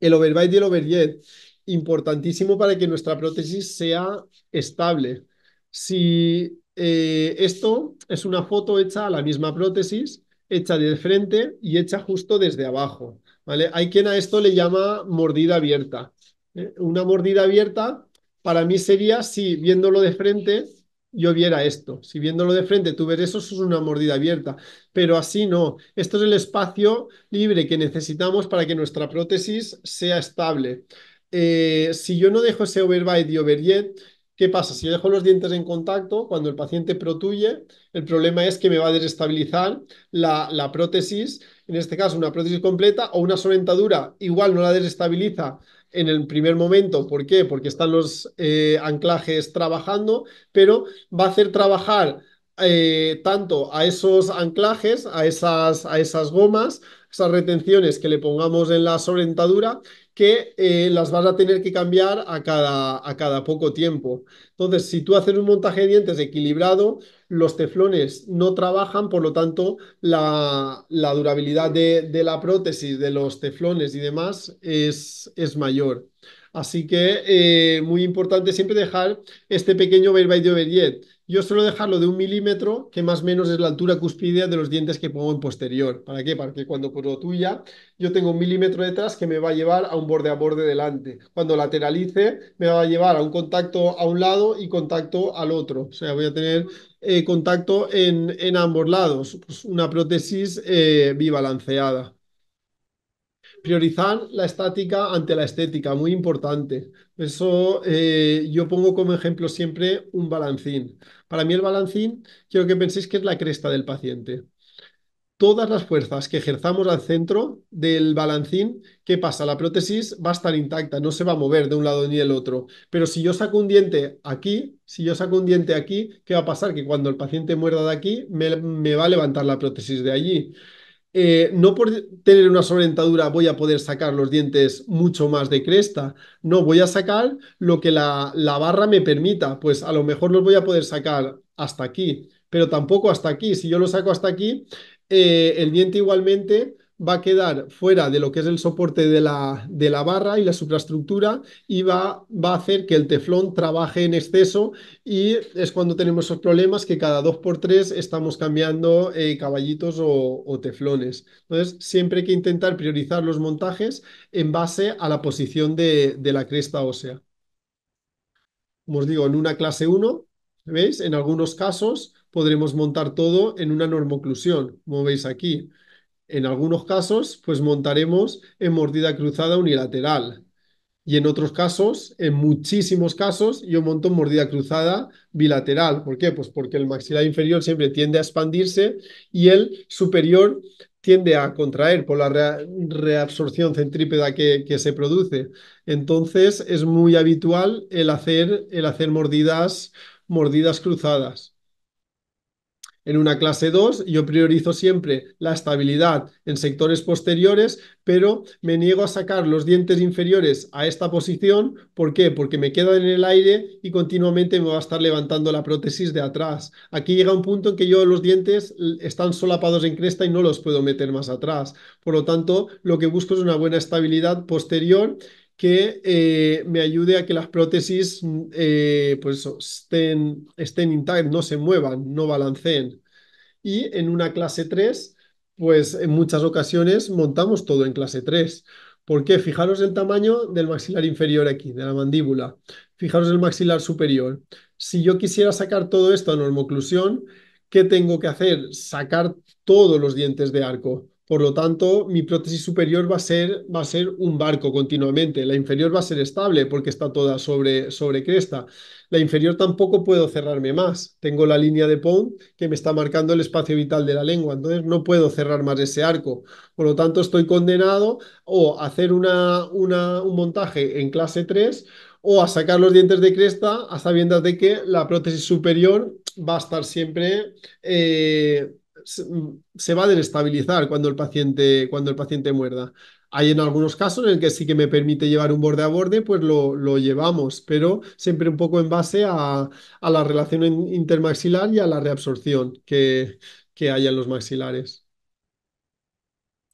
A: El overbite y el overjet, importantísimo para que nuestra prótesis sea estable. Si eh, esto es una foto hecha a la misma prótesis, hecha de frente y hecha justo desde abajo. ¿vale? Hay quien a esto le llama mordida abierta. ¿eh? Una mordida abierta para mí sería si viéndolo de frente yo viera esto. Si viéndolo de frente tú ves eso, es una mordida abierta. Pero así no. Esto es el espacio libre que necesitamos para que nuestra prótesis sea estable. Eh, si yo no dejo ese overbite y overjet, ¿Qué pasa? Si yo dejo los dientes en contacto, cuando el paciente protuye, el problema es que me va a desestabilizar la, prótesis, en este caso una prótesis completa o una solentadura, igual no la desestabiliza en el primer momento. ¿Por qué? Porque están los eh, anclajes trabajando, pero va a hacer trabajar eh, tanto a esos anclajes, a esas, a esas gomas, esas retenciones que le pongamos en la solentadura, que eh, las vas a tener que cambiar a cada, a cada poco tiempo. Entonces, si tú haces un montaje de dientes equilibrado, los teflones no trabajan, por lo tanto, la, durabilidad de, la prótesis, de los teflones y demás es, es mayor. Así que eh, muy importante siempre dejar este pequeño bye de yo suelo dejarlo de un milímetro, que más o menos es la altura cuspidia de los dientes que pongo en posterior. ¿Para qué? Para que cuando lo tuya, yo tengo un milímetro detrás que me va a llevar a un borde a borde delante. Cuando lateralice, me va a llevar a un contacto a un lado y contacto al otro. O sea, voy a tener eh, contacto en, ambos lados. Pues una prótesis eh, bivalanceada. Priorizar la estática ante la estética, muy importante. Eso eh, yo pongo como ejemplo siempre un balancín. Para mí el balancín, quiero que penséis que es la cresta del paciente. Todas las fuerzas que ejerzamos al centro del balancín, ¿qué pasa? La prótesis va a estar intacta, no se va a mover de un lado ni del otro. Pero si yo saco un diente aquí, si yo saco un diente aquí, ¿qué va a pasar? Que cuando el paciente muerda de aquí, me, me va a levantar la prótesis de allí. Eh, no por tener una solventadura voy a poder sacar los dientes mucho más de cresta. No, voy a sacar lo que la, la, barra me permita. Pues a lo mejor los voy a poder sacar hasta aquí, pero tampoco hasta aquí. Si yo lo saco hasta aquí, eh, el diente igualmente va a quedar fuera de lo que es el soporte de la, de la barra y la supraestructura y va, va, a hacer que el teflón trabaje en exceso y es cuando tenemos esos problemas que cada 2x3 estamos cambiando eh, caballitos o, teflones. Entonces, siempre hay que intentar priorizar los montajes en base a la posición de, de la cresta ósea. Como os digo, en una clase 1, ¿veis? En algunos casos podremos montar todo en una normoclusión, como veis aquí. En algunos casos, pues montaremos en mordida cruzada unilateral. Y en otros casos, en muchísimos casos, yo monto en mordida cruzada bilateral. ¿Por qué? Pues porque el maxilar inferior siempre tiende a expandirse y el superior tiende a contraer por la reabsorción centrípeda que, que, se produce. Entonces, es muy habitual el hacer, el hacer mordidas, mordidas cruzadas en una clase 2, yo priorizo siempre la estabilidad en sectores posteriores, pero me niego a sacar los dientes inferiores a esta posición. ¿Por qué? Porque me quedan en el aire y continuamente me va a estar levantando la prótesis de atrás. Aquí llega un punto en que yo los dientes están solapados en cresta y no los puedo meter más atrás. Por lo tanto, lo que busco es una buena estabilidad posterior que eh, me ayude a que las prótesis eh, pues estén, estén intactas, no se muevan, no balanceen. Y en una clase 3, pues en muchas ocasiones montamos todo en clase 3. ¿Por qué? Fijaros el tamaño del maxilar inferior aquí, de la mandíbula. Fijaros el maxilar superior. Si yo quisiera sacar todo esto a normoclusión, ¿qué tengo que hacer? Sacar todos los dientes de arco. Por lo tanto, mi prótesis superior va a ser, va a ser un barco continuamente. La inferior va a ser estable porque está toda sobre, sobre cresta. La inferior tampoco puedo cerrarme más. Tengo la línea de pont que me está marcando el espacio vital de la lengua, entonces no puedo cerrar más ese arco. Por lo tanto, estoy condenado o a hacer una, una, un montaje en clase 3 o a sacar los dientes de cresta a sabiendas de que la prótesis superior va a estar siempre eh, se, va a desestabilizar cuando el paciente, cuando el paciente muerda. Hay en algunos casos en el que sí que me permite llevar un borde a borde, pues lo, llevamos, pero siempre un poco en base a, la relación intermaxilar y a la reabsorción que, que en los maxilares.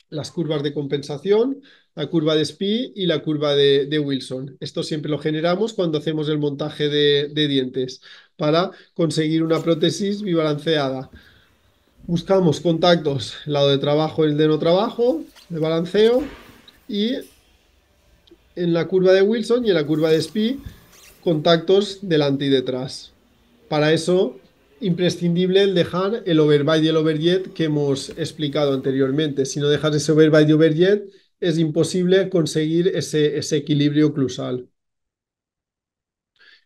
A: Las curvas de compensación, la curva de SPI y la curva de, Wilson. Esto siempre lo generamos cuando hacemos el montaje de, dientes para conseguir una prótesis balanceada buscamos contactos, lado de trabajo, el de no trabajo, de balanceo, y en la curva de Wilson y en la curva de SPI, contactos delante y detrás. Para eso, imprescindible el dejar el overbuy y el overjet que hemos explicado anteriormente. Si no dejas ese overbuy y overjet, es imposible conseguir ese, equilibrio clusal.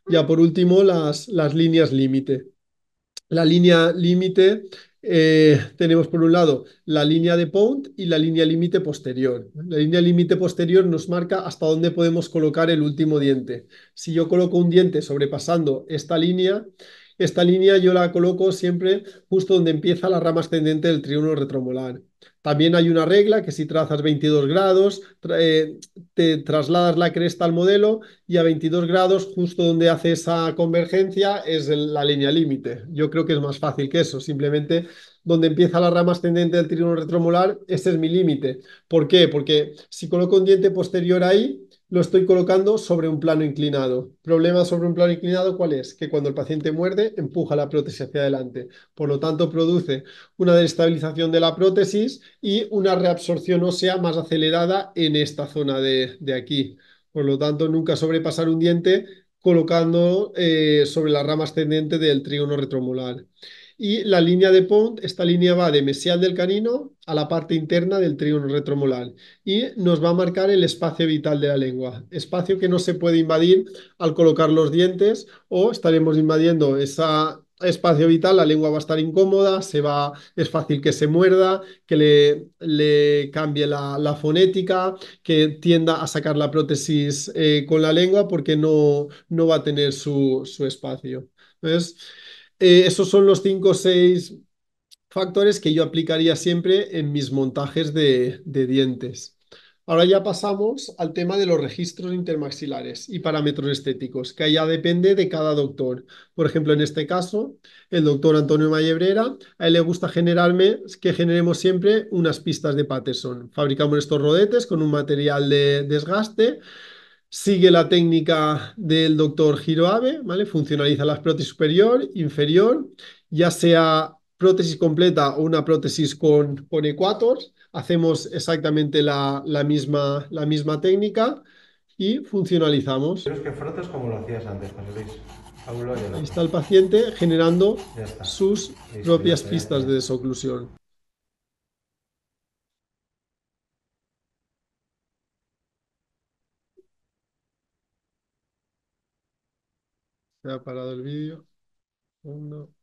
A: Ya por último, las, las líneas límite. La línea límite eh, tenemos por un lado la línea de Pound y la línea límite posterior. La línea límite posterior nos marca hasta dónde podemos colocar el último diente. Si yo coloco un diente sobrepasando esta línea, esta línea yo la coloco siempre justo donde empieza la rama ascendente del triuno retromolar. También hay una regla que si trazas 22 grados, eh, te trasladas la cresta al modelo y a 22 grados, justo donde hace esa convergencia, es la línea límite. Yo creo que es más fácil que eso. Simplemente donde empieza la rama ascendente del triángulo retromolar, ese es mi límite. ¿Por qué? Porque si coloco un diente posterior ahí, lo estoy colocando sobre un plano inclinado. Problema sobre un plano inclinado, ¿cuál es? Que cuando el paciente muerde, empuja la prótesis hacia adelante. Por lo tanto, produce una desestabilización de la prótesis y una reabsorción ósea más acelerada en esta zona de, aquí. Por lo tanto, nunca sobrepasar un diente colocando eh, sobre la rama ascendente del trígono retromolar. Y la línea de Pont, esta línea va de mesial del canino a la parte interna del trígono retromolar y nos va a marcar el espacio vital de la lengua, espacio que no se puede invadir al colocar los dientes o estaremos invadiendo esa espacio vital, la lengua va a estar incómoda, se va, es fácil que se muerda, que le, le cambie la, la, fonética, que tienda a sacar la prótesis eh, con la lengua porque no, no va a tener su, su espacio. Entonces, eh, esos son los cinco o seis factores que yo aplicaría siempre en mis montajes de, dientes. Ahora ya pasamos al tema de los registros intermaxilares y parámetros estéticos, que ya depende de cada doctor. Por ejemplo, en este caso, el doctor Antonio Mayebrera, a él le gusta generarme que generemos siempre unas pistas de Patterson. Fabricamos estos rodetes con un material de desgaste Sigue la técnica del doctor Giroave, ¿vale? Funcionaliza las prótesis superior, inferior, ya sea prótesis completa o una prótesis con, con ecuators. Hacemos exactamente la, misma, la misma técnica y funcionalizamos. es que como lo hacías antes, Ahí está el paciente generando sus propias pistas de desoclusión. Se ha parado el vídeo. Uno.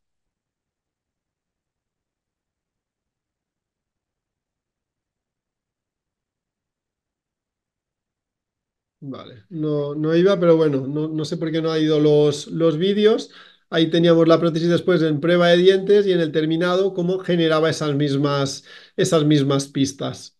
A: Vale, no, no iba, pero bueno, no, sé por qué no ha ido los, los vídeos. Ahí teníamos la prótesis después en prueba de dientes y en el terminado cómo generaba esas mismas, esas mismas pistas.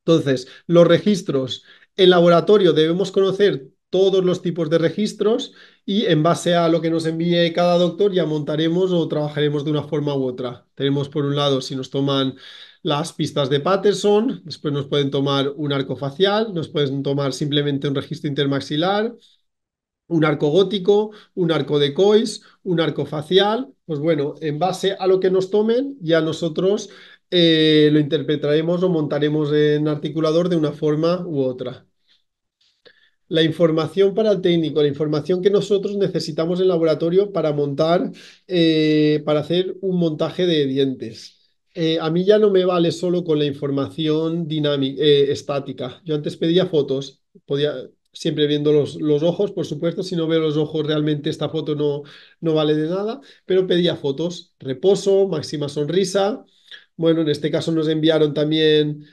A: Entonces, los registros. En laboratorio debemos conocer todos los tipos de registros y en base a lo que nos envíe cada doctor ya montaremos o trabajaremos de una forma u otra. Tenemos por un lado si nos toman las pistas de Patterson, después nos pueden tomar un arco facial, nos pueden tomar simplemente un registro intermaxilar, un arco gótico, un arco de cois, un arco facial. Pues bueno, en base a lo que nos tomen ya nosotros eh, lo interpretaremos o montaremos en articulador de una forma u otra la información para el técnico, la información que nosotros necesitamos en laboratorio para montar, eh, para hacer un montaje de dientes. Eh, a mí ya no me vale solo con la información dinámica, eh, estática. Yo antes pedía fotos, podía, siempre viendo los, los, ojos, por supuesto, si no veo los ojos realmente esta foto no, no vale de nada, pero pedía fotos, reposo, máxima sonrisa. Bueno, en este caso nos enviaron también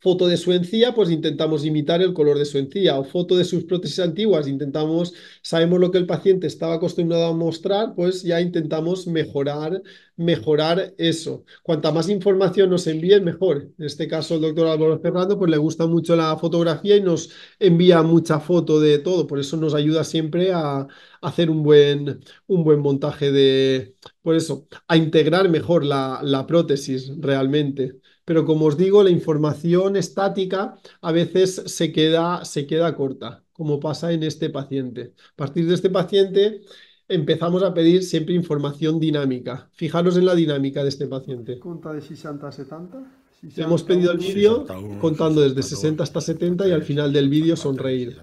A: foto de su encía, pues intentamos imitar el color de su encía, o foto de sus prótesis antiguas, intentamos, sabemos lo que el paciente estaba acostumbrado a mostrar, pues ya intentamos mejorar, mejorar eso. Cuanta más información nos envíen, mejor. En este caso, el doctor Álvaro Ferrando, pues le gusta mucho la fotografía y nos envía mucha foto de todo, por eso nos ayuda siempre a, hacer un buen, un buen montaje de, por eso, a integrar mejor la, la prótesis realmente pero como os digo, la información estática a veces se queda, se queda corta, como pasa en este paciente. A partir de este paciente empezamos a pedir siempre información dinámica. Fijaros en la dinámica de este paciente. Cuenta de 60 a 70. hemos pedido el vídeo contando desde 60 hasta 70 y al final del vídeo sonreír.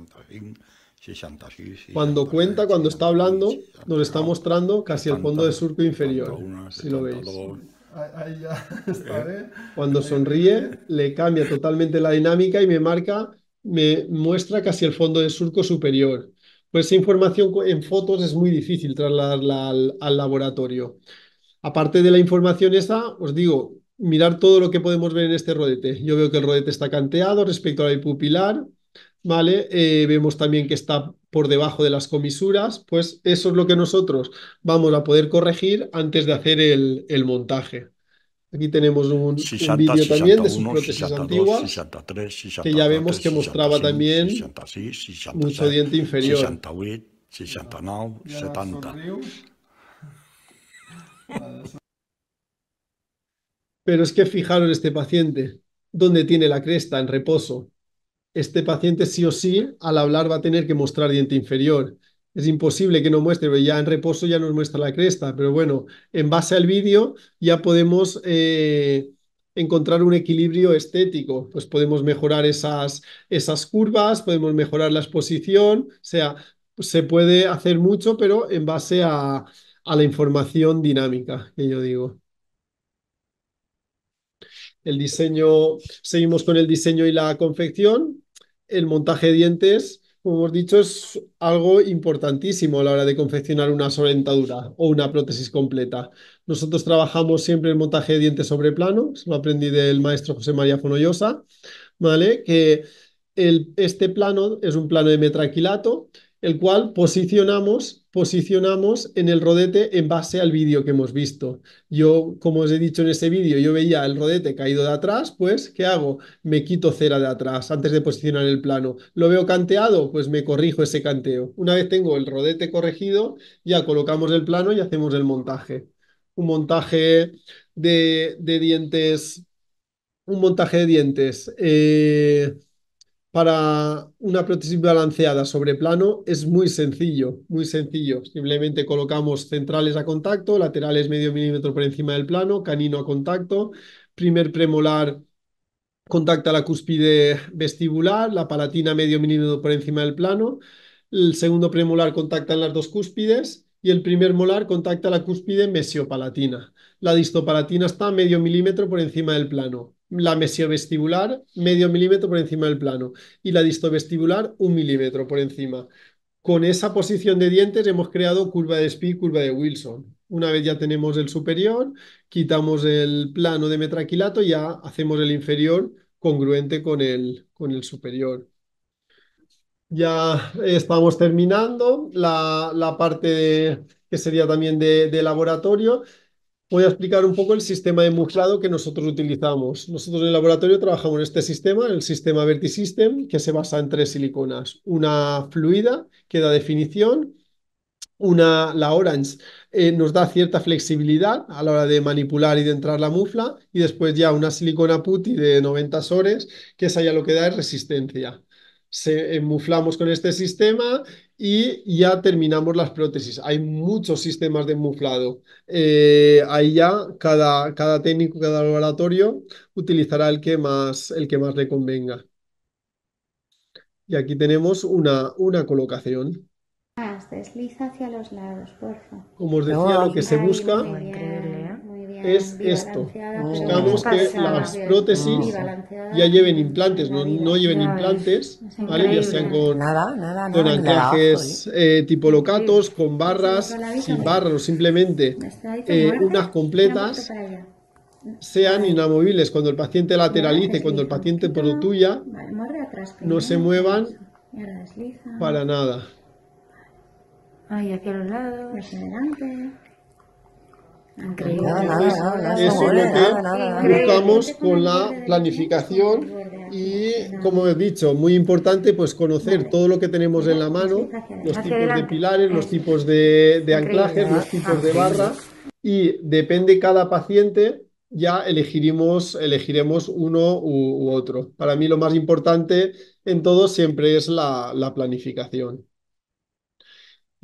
A: Cuando cuenta, cuando está hablando, nos está mostrando casi el fondo de surco inferior, si lo veis. [laughs] Eh, ¿eh? Cuando sonríe, le cambia totalmente la dinámica y me marca, me muestra casi el fondo del surco superior. Pues esa información en fotos es muy difícil trasladarla al, laboratorio. Aparte de la información esa, os digo, mirar todo lo que podemos ver en este rodete. Yo veo que el rodete está canteado respecto al pupilar, ¿vale? Eh, vemos también que está por debajo de las comisuras, pues eso es lo que nosotros vamos a poder corregir antes de hacer el, el montaje. Aquí tenemos un, vídeo también de su prótesis antigua que ya vemos que mostraba también mucho diente inferior. Pero es que fijaros este paciente, donde tiene la cresta en reposo, este paciente sí o sí al hablar va a tener que mostrar diente inferior. Es imposible que no muestre, pero ya en reposo ya nos muestra la cresta. Pero bueno, en base al vídeo ya podemos eh, encontrar un equilibrio estético. Pues podemos mejorar esas, esas curvas, podemos mejorar la exposición. O sea, se puede hacer mucho, pero en base a, a la información dinámica, que yo digo el diseño, seguimos con el diseño y la confección el montaje de dientes, como hemos dicho, es algo importantísimo a la hora de confeccionar una solentadura o una prótesis completa. Nosotros trabajamos siempre el montaje de dientes sobre plano, lo aprendí del maestro José María Fonollosa, ¿vale? Que el, este plano es un plano de metraquilato, el cual posicionamos posicionamos en el rodete en base al vídeo que hemos visto. Yo, como os he dicho en ese vídeo, yo veía el rodete caído de atrás, pues, ¿qué hago? Me quito cera de atrás antes de posicionar el plano. ¿Lo veo canteado? Pues me corrijo ese canteo. Una vez tengo el rodete corregido, ya colocamos el plano y hacemos el montaje. Un montaje de, de dientes, un montaje de dientes. Eh, para una prótesis balanceada sobre plano es muy sencillo, muy sencillo. Simplemente colocamos centrales a contacto, laterales medio milímetro por encima del plano, canino a contacto, primer premolar contacta la cúspide vestibular, la palatina medio milímetro por encima del plano, el segundo premolar contacta las dos cúspides y el primer molar contacta la cúspide mesiopalatina. La distopalatina está medio milímetro por encima del plano la mesiovestibular medio milímetro por encima del plano y la distovestibular un milímetro por encima. Con esa posición de dientes hemos creado curva de Spee, curva de Wilson. Una vez ya tenemos el superior, quitamos el plano de metraquilato y ya hacemos el inferior congruente con el, con el superior. Ya estamos terminando la, la parte que sería también de, de laboratorio voy a explicar un poco el sistema de muflado que nosotros utilizamos. Nosotros en el laboratorio trabajamos en este sistema, el sistema VertiSystem, que se basa en tres siliconas. Una fluida, que da definición, una, la Orange eh, nos da cierta flexibilidad a la hora de manipular y de entrar la mufla y después ya una silicona putty de 90 sores, que esa ya lo que da es resistencia. Se enmuflamos eh, con este sistema y ya terminamos las prótesis. Hay muchos sistemas de muflado. Eh, ahí ya cada, cada técnico, cada laboratorio utilizará el que más, el que más le convenga. Y aquí tenemos una, una colocación. Ah, desliza hacia los lados, porfa. Como os decía, lo que se busca es esto. Mm. Buscamos que las prótesis mm. ya lleven implantes, no, lleven implantes, ya sean con, con anclajes eh, tipo locatos, con barras, sin barras o simplemente eh, unas completas sean inamovibles cuando el paciente lateralice, cuando el paciente por tuya no se muevan para nada. Ahí hacia los lados. Hacia adelante eso es lo que buscamos con la planificación y, como he dicho, muy importante, pues conocer todo lo que tenemos en la mano, los tipos de pilares, los tipos de, anclajes, los tipos de ah, barras y depende cada paciente ya elegiremos, elegiremos uno u, otro. Para mí lo más importante en todo siempre es la planificación.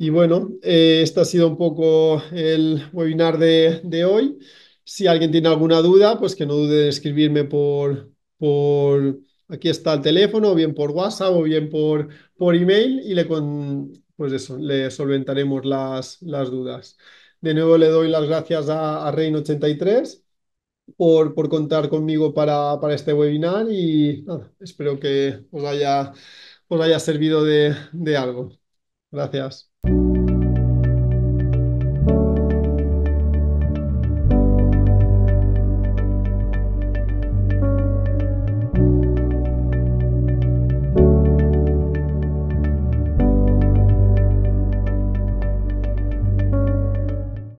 A: Y bueno, eh, este ha sido un poco el webinar de, hoy. Si alguien tiene alguna duda, pues que no dude en escribirme por, por, aquí está el teléfono, o bien por WhatsApp o bien por, por email y le, pues eso, le solventaremos las, las dudas. De nuevo le doy las gracias a, Reino83 por, por, contar conmigo para, para este webinar y espero que os haya, os haya servido de algo. Gracias.